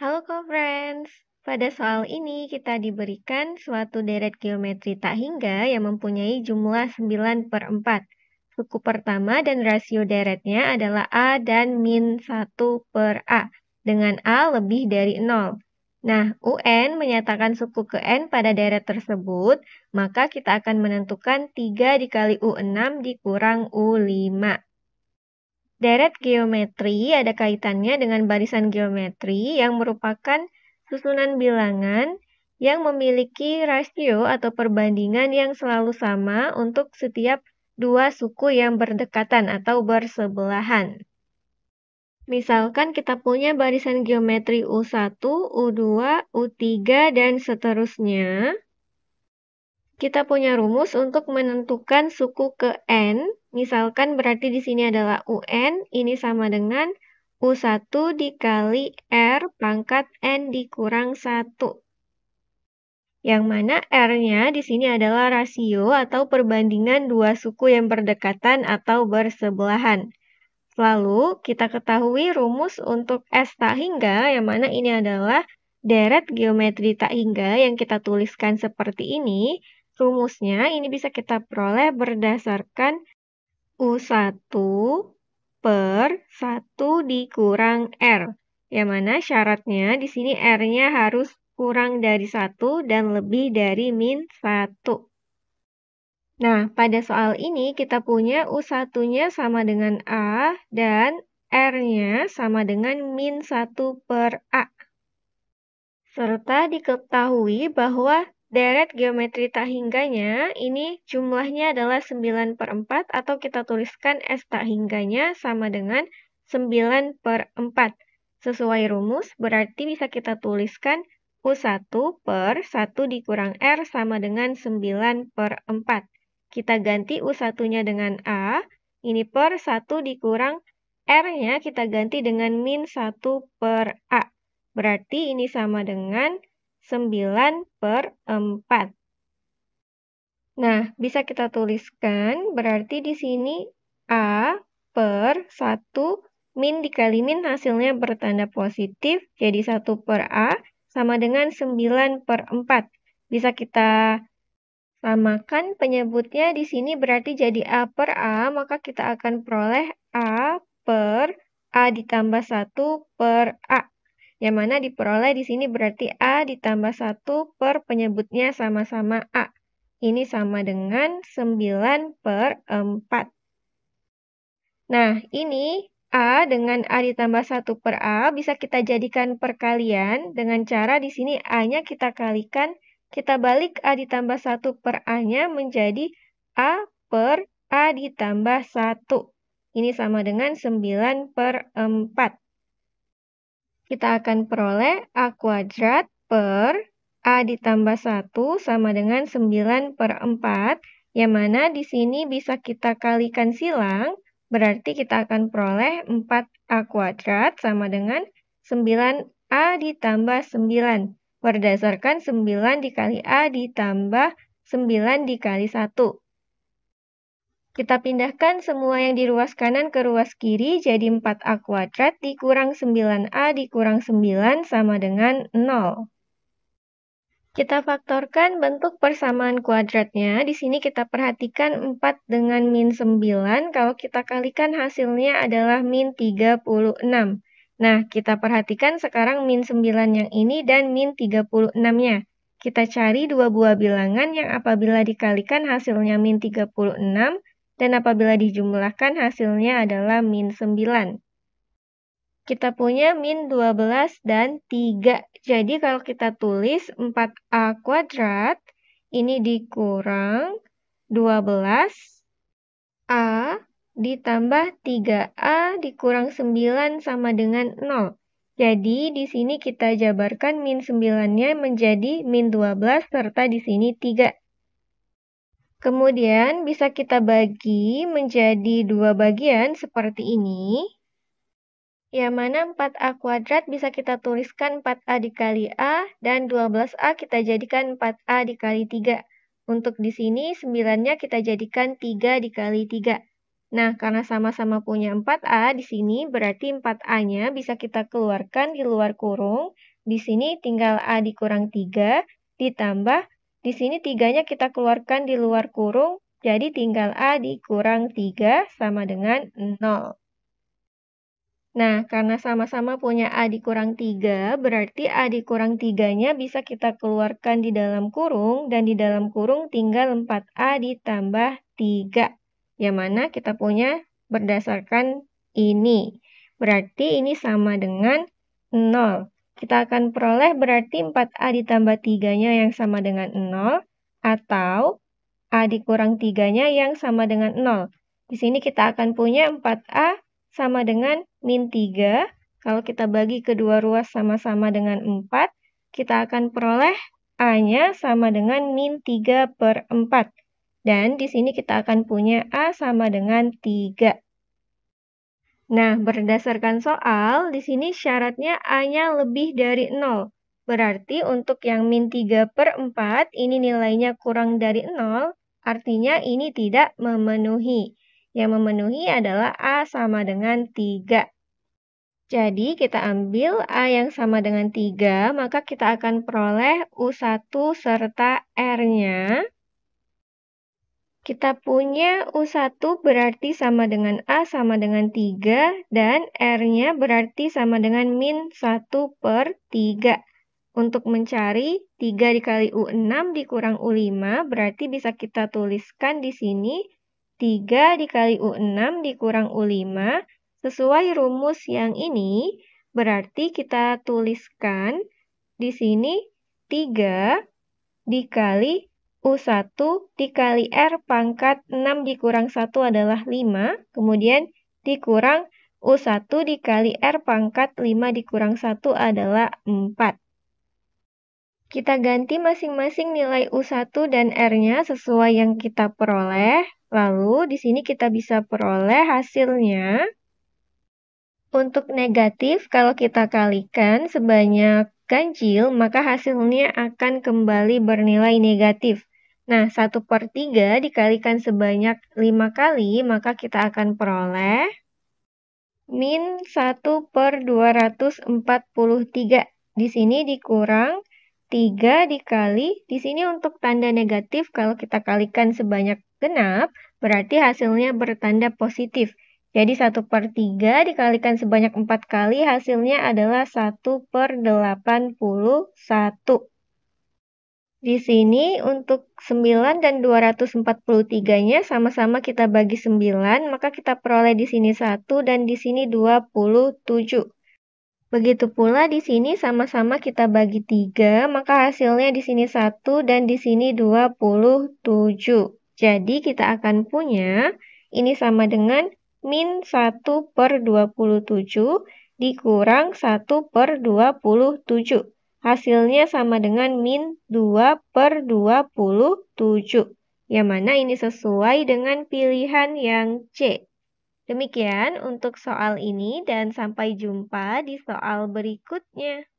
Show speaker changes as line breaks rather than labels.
Halo co-friends, pada soal ini kita diberikan suatu deret geometri tak hingga yang mempunyai jumlah 9 per 4. Suku pertama dan rasio deretnya adalah A dan min 1 per A, dengan A lebih dari 0. Nah, UN menyatakan suku ke N pada deret tersebut, maka kita akan menentukan 3 dikali U6 dikurang U5. Deret geometri ada kaitannya dengan barisan geometri yang merupakan susunan bilangan yang memiliki rasio atau perbandingan yang selalu sama untuk setiap dua suku yang berdekatan atau bersebelahan. Misalkan kita punya barisan geometri U1, U2, U3, dan seterusnya. Kita punya rumus untuk menentukan suku ke N Misalkan berarti di sini adalah UN, ini sama dengan U1 dikali R pangkat N dikurang 1. Yang mana R-nya di sini adalah rasio atau perbandingan dua suku yang berdekatan atau bersebelahan. Lalu, kita ketahui rumus untuk S tak hingga, yang mana ini adalah deret geometri tak hingga yang kita tuliskan seperti ini. Rumusnya ini bisa kita peroleh berdasarkan U1 per 1 dikurang R. Yang mana syaratnya di sini R-nya harus kurang dari 1 dan lebih dari min 1. Nah, pada soal ini kita punya U1-nya sama dengan A dan R-nya sama dengan min 1 per A. Serta diketahui bahwa deret geometri tak hingganya, ini jumlahnya adalah 9 per 4 atau kita tuliskan S tak hingganya sama dengan 9 per 4. Sesuai rumus, berarti bisa kita tuliskan U1 per 1 dikurang R sama dengan 9 per 4. Kita ganti U1-nya dengan A, ini per 1 dikurang R-nya kita ganti dengan min 1 per A. Berarti ini sama dengan 9 per 4. Nah, bisa kita tuliskan, berarti di sini A per 1 min dikali min hasilnya bertanda positif, jadi 1 per A sama dengan 9 per 4. Bisa kita samakan penyebutnya di sini berarti jadi A per A, maka kita akan peroleh A per A ditambah 1 per A yang mana diperoleh di sini berarti A ditambah 1 per penyebutnya sama-sama A. Ini sama dengan 9 per 4. Nah, ini A dengan A ditambah 1 per A bisa kita jadikan perkalian dengan cara di sini A-nya kita kalikan, kita balik A ditambah 1 per A-nya menjadi A per A ditambah 1. Ini sama dengan 9 per 4 kita akan peroleh A kuadrat per A ditambah 1 sama dengan 9 per 4, yang mana di sini bisa kita kalikan silang, berarti kita akan peroleh 4A kuadrat sama dengan 9A ditambah 9, berdasarkan 9 dikali A ditambah 9 dikali 1. Kita pindahkan semua yang di ruas kanan ke ruas kiri jadi 4A kuadrat dikurang 9A dikurang 9 sama dengan 0. Kita faktorkan bentuk persamaan kuadratnya. Di sini kita perhatikan 4 dengan min 9. Kalau kita kalikan hasilnya adalah min 36. Nah, kita perhatikan sekarang min 9 yang ini dan min 36-nya. Kita cari dua buah bilangan yang apabila dikalikan hasilnya min 36, dan apabila dijumlahkan hasilnya adalah min 9. Kita punya min 12 dan 3. Jadi kalau kita tulis 4A kuadrat, ini dikurang 12 A ditambah 3A dikurang 9 sama dengan 0. Jadi di sini kita jabarkan min 9-nya menjadi min 12 serta di sini 3. Kemudian bisa kita bagi menjadi dua bagian seperti ini. Yang mana 4A kuadrat bisa kita tuliskan 4A dikali A dan 12A kita jadikan 4A dikali 3. Untuk di sini 9-nya kita jadikan 3 dikali 3. Nah, karena sama-sama punya 4A di sini berarti 4A-nya bisa kita keluarkan di luar kurung. Di sini tinggal A dikurang 3 ditambah di sini tiganya kita keluarkan di luar kurung, jadi tinggal A dikurang 3 sama dengan 0. Nah, karena sama-sama punya A dikurang 3, berarti A dikurang 3-nya bisa kita keluarkan di dalam kurung, dan di dalam kurung tinggal 4A ditambah 3, yang mana kita punya berdasarkan ini. Berarti ini sama dengan 0. Kita akan peroleh berarti 4A ditambah 3-nya yang sama dengan 0 atau A dikurang 3-nya yang sama dengan 0. Di sini kita akan punya 4A sama dengan min 3. Kalau kita bagi kedua ruas sama-sama dengan 4, kita akan peroleh A-nya sama dengan min 3 per 4. Dan di sini kita akan punya A sama dengan 3. Nah, berdasarkan soal, di sini syaratnya A-nya lebih dari 0. Berarti untuk yang min 3 per 4, ini nilainya kurang dari 0, artinya ini tidak memenuhi. Yang memenuhi adalah A sama dengan 3. Jadi, kita ambil A yang sama dengan 3, maka kita akan peroleh U1 serta R-nya kita punya U1 berarti sama dengan A sama dengan 3 dan R-nya berarti sama dengan min 1 per 3. Untuk mencari 3 dikali U6 dikurang U5 berarti bisa kita tuliskan di sini 3 dikali U6 dikurang U5 sesuai rumus yang ini berarti kita tuliskan di sini 3 dikali U1 dikali R pangkat 6 dikurang 1 adalah 5, kemudian dikurang U1 dikali R pangkat 5 dikurang 1 adalah 4. Kita ganti masing-masing nilai U1 dan R-nya sesuai yang kita peroleh. Lalu, di sini kita bisa peroleh hasilnya. Untuk negatif, kalau kita kalikan sebanyak ganjil, maka hasilnya akan kembali bernilai negatif. Nah, 1 per 3 dikalikan sebanyak 5 kali, maka kita akan peroleh min 1 per 243. Di sini dikurang 3 dikali, di sini untuk tanda negatif, kalau kita kalikan sebanyak genap, berarti hasilnya bertanda positif. Jadi 1 per 3 dikalikan sebanyak 4 kali, hasilnya adalah 1 per 81. Di sini untuk 9 dan 243-nya sama-sama kita bagi 9, maka kita peroleh di sini 1 dan di sini 27. Begitu pula di sini sama-sama kita bagi 3, maka hasilnya di sini 1 dan di sini 27. Jadi kita akan punya ini sama dengan min 1 per 27 dikurang 1 per 27. Hasilnya sama dengan min 2 per 27, yang mana ini sesuai dengan pilihan yang C. Demikian untuk soal ini dan sampai jumpa di soal berikutnya.